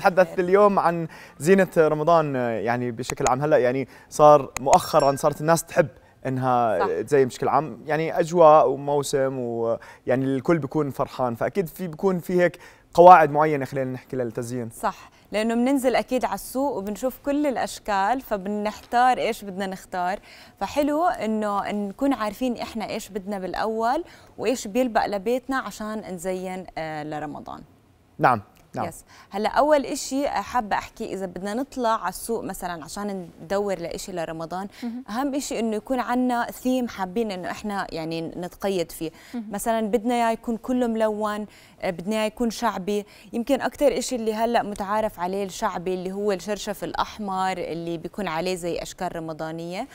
نتحدث اليوم عن زينه رمضان يعني بشكل عام هلا يعني صار مؤخرا صارت الناس تحب انها تزين بشكل عام يعني اجواء وموسم ويعني الكل بيكون فرحان فاكيد في بيكون في هيك قواعد معينه خلينا نحكي للتزيين صح لانه بننزل اكيد على السوق وبنشوف كل الاشكال فبنحتار ايش بدنا نختار فحلو انه نكون عارفين احنا ايش بدنا بالاول وايش بيلبق لبيتنا عشان نزين آه، لرمضان نعم نعم يس. هلا اول شيء حابه احكي اذا بدنا نطلع على السوق مثلا عشان ندور لإشي لرمضان اهم شيء انه يكون عندنا ثيم حابين انه احنا يعني نتقيد فيه مثلا بدنا اياه يكون كله ملون بدنا اياه يكون شعبي يمكن اكثر شيء اللي هلا متعارف عليه الشعبي اللي هو الشرشف الاحمر اللي بيكون عليه زي اشكال رمضانيه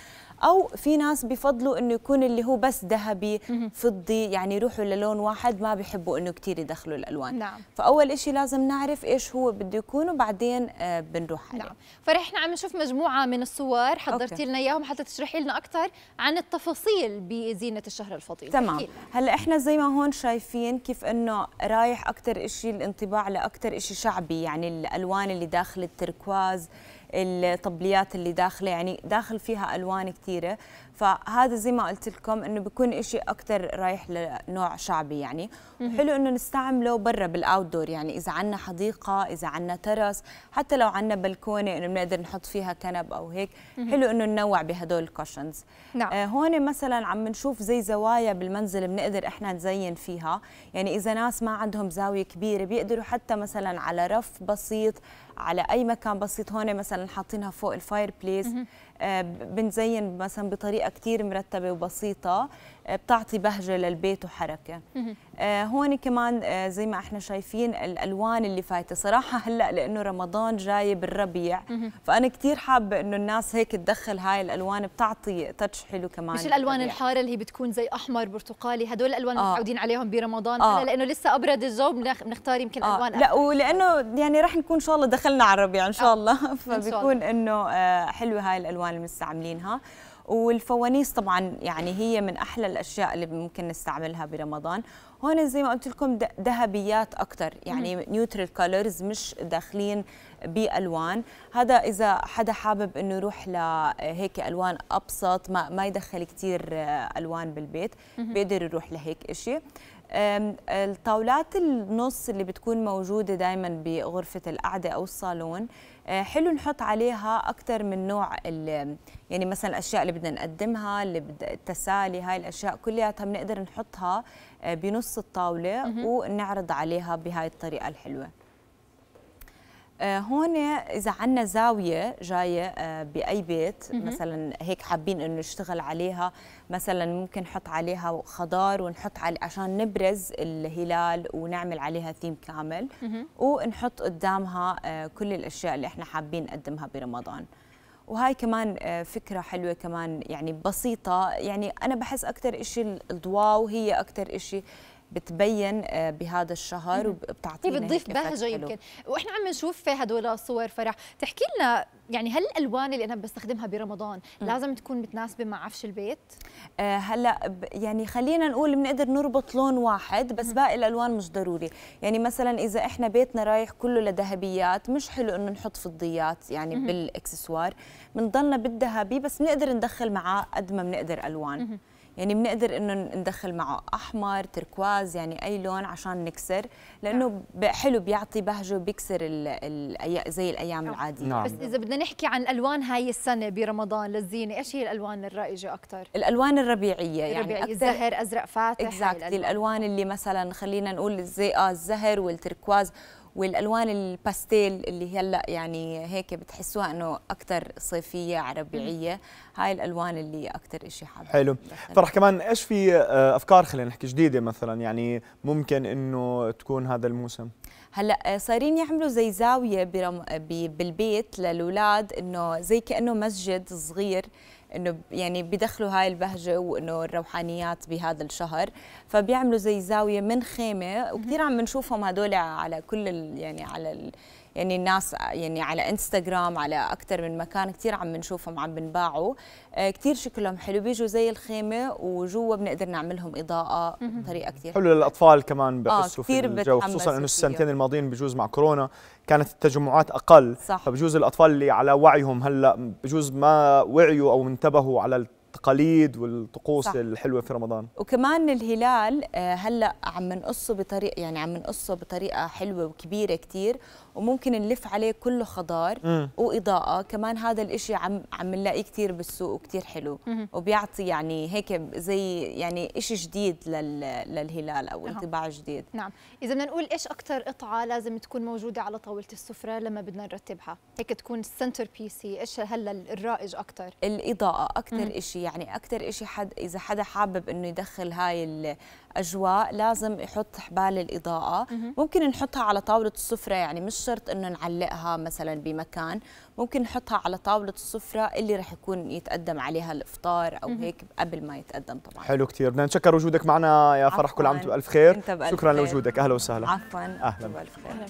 او في ناس بفضلوا انه يكون اللي هو بس ذهبي فضي يعني يروحوا للون واحد ما بيحبوا انه كثير يدخلوا الالوان نعم. فاول شيء لازم نعرف ايش هو بده يكون وبعدين آه بنروح عليه نعم. فرحنا عم نشوف مجموعه من الصور حضرتي لنا اياهم حتى تشرحي لنا اكثر عن التفاصيل بزينه الشهر الفضيل تمام هلا احنا زي ما هون شايفين كيف انه رايح اكثر شيء الانطباع لاكثر شيء شعبي يعني الالوان اللي داخل التركواز الطبليات اللي داخله يعني داخل فيها الوان كثيره فهذا زي ما قلت لكم انه بيكون شيء اكثر رايح لنوع شعبي يعني وحلو انه نستعمله برا بالاوت دور يعني اذا عندنا حديقه اذا عندنا ترس حتى لو عندنا بلكونه انه بنقدر نحط فيها كنب او هيك حلو انه ننوع بهدول الكوشنز نعم. آه هون مثلا عم نشوف زي زوايا بالمنزل بنقدر احنا نزين فيها يعني اذا ناس ما عندهم زاويه كبيره بيقدروا حتى مثلا على رف بسيط على اي مكان بسيط هون مثلا حاطينها فوق الفاير بليز آه، بنزين مثلا بطريقه كثير مرتبه وبسيطه آه، بتعطي بهجه للبيت وحركه آه، هون كمان زي ما احنا شايفين الالوان اللي فايته صراحه هلا لانه رمضان جاي بالربيع فانا كثير حابه انه الناس هيك تدخل هاي الالوان بتعطي تاتش حلو كمان مش الالوان بالربيع. الحاره اللي هي بتكون زي احمر برتقالي هدول الالوان آه. متعودين عليهم برمضان آه. لانه لسه ابرد الجو بنختار يمكن آه. الوان لا ولانه يعني رح نكون ان شاء الله دخلنا على الربيع ان شاء الله آه. فبيكون انه حلوه هاي الالوان اللي مستعملينها والفوانيس طبعا يعني هي من احلى الاشياء اللي ممكن نستعملها برمضان هون زي ما قلت لكم ذهبيات اكثر يعني نيوترال كولرز مش داخلين بالوان هذا اذا حدا حابب انه يروح لهيك الوان ابسط ما ما يدخل كثير آه، الوان بالبيت بيقدر يروح لهيك شيء الطاولات النص اللي بتكون موجودة دائما بغرفة القعدة أو الصالون أه، حلو نحط عليها أكثر من نوع يعني مثلا الأشياء اللي بدنا نقدمها اللي بد... التسالي هاي الأشياء كلها بنقدر نحطها أه، بنص الطاولة ونعرض عليها بهاي الطريقة الحلوة آه، هون اذا عندنا زاويه جايه آه، باي بيت مثلا هيك حابين انه نشتغل عليها مثلا ممكن نحط عليها خضار ونحط علي عشان نبرز الهلال ونعمل عليها ثيم كامل ونحط قدامها آه، كل الاشياء اللي احنا حابين نقدمها برمضان وهاي كمان فكره حلوه كمان يعني بسيطه يعني انا بحس اكثر شيء الضواو هي اكثر شيء بتبين آه، بهذا الشهر وبتعطينا بتضيف بهجه يمكن واحنا عم نشوف هدول صور فرح تحكي لنا يعني هل الالوان اللي انا بستخدمها برمضان م. لازم تكون متناسبه مع عفش البيت آه هلا يعني خلينا نقول بنقدر نربط لون واحد بس باقي الالوان مش ضروري يعني مثلا اذا احنا بيتنا رايح كله لذهبيات مش حلو انه نحط فضيات يعني بالاكسسوار بنضلنا بالذهبي بس بنقدر ندخل معاه قد ما بنقدر الوان م. يعني بنقدر انه ندخل معه احمر تركواز يعني اي لون عشان نكسر لانه نعم. حلو بيعطي بهجه بيكسر الـ الـ زي الايام نعم. العاديه نعم. بس اذا بدنا نحكي عن الالوان هاي السنه برمضان للزينه ايش هي الالوان الرائجه اكثر الالوان الربيعيه يعني الربيعي الزهر ازرق فاتح اكزاكتلي الالوان اللي مثلا خلينا نقول زي اه الزهر والتركواز والالوان الباستيل اللي هلا يعني هيك بتحسوها انه اكثر صيفيه عربيعيه هاي الالوان اللي اكثر شيء حابه حلو فرح كمان ايش في آه، افكار خلينا نحكي جديده مثلا يعني ممكن انه تكون هذا الموسم هلا آه، صايرين يعملوا زي زاويه برم... بالبيت للاولاد انه زي كانه مسجد صغير انه يعني بيدخلوا هاي البهجه وانه الروحانيات بهذا الشهر فبيعملوا زي زاويه من خيمه وكثير عم نشوفهم هدول على كل يعني على يعني الناس يعني على انستغرام على اكثر من مكان كثير عم نشوفهم عم بنباعوا آه، كثير شكلهم حلو بيجوا زي الخيمه وجوا بنقدر نعملهم اضاءه بطريقه كثير حلو للاطفال كمان آه، بحسوا آه في الجو خصوصا انه السنتين الماضيين بجوز مع كورونا كانت التجمعات اقل صح. فبجوز الاطفال اللي على وعيهم هلا بجوز ما وعيوا او انتبهوا على التقاليد والطقوس صح. الحلوه في رمضان وكمان الهلال آه، هلا عم نقصه بطريقه يعني عم نقصه بطريقه حلوه وكبيره كثير وممكن نلف عليه كله خضار م. واضاءه كمان هذا الإشي عم عم نلاقيه كثير بالسوق وكثير حلو م. وبيعطي يعني هيك زي يعني شيء جديد لل للهلال او انطباع جديد نعم اذا بدنا نقول ايش اكثر قطعه لازم تكون موجوده على طاوله السفره لما بدنا نرتبها هيك تكون السنتر بيسي ايش هلا الرائج اكثر الاضاءه اكثر شيء يعني اكثر شيء حد اذا حدا حابب انه يدخل هاي الاجواء لازم يحط حبال الاضاءه ممكن نحطها على طاوله السفره يعني مش شرط انه نعلقها مثلا بمكان ممكن نحطها على طاوله السفره اللي راح يكون يتقدم عليها الافطار او هيك قبل ما يتقدم طبعا حلو كثير بدنا نشكر وجودك معنا يا فرح كل عام وانت بالف خير انت بألف شكرا لوجودك اهلا وسهلا عفوا اهلا بالف خير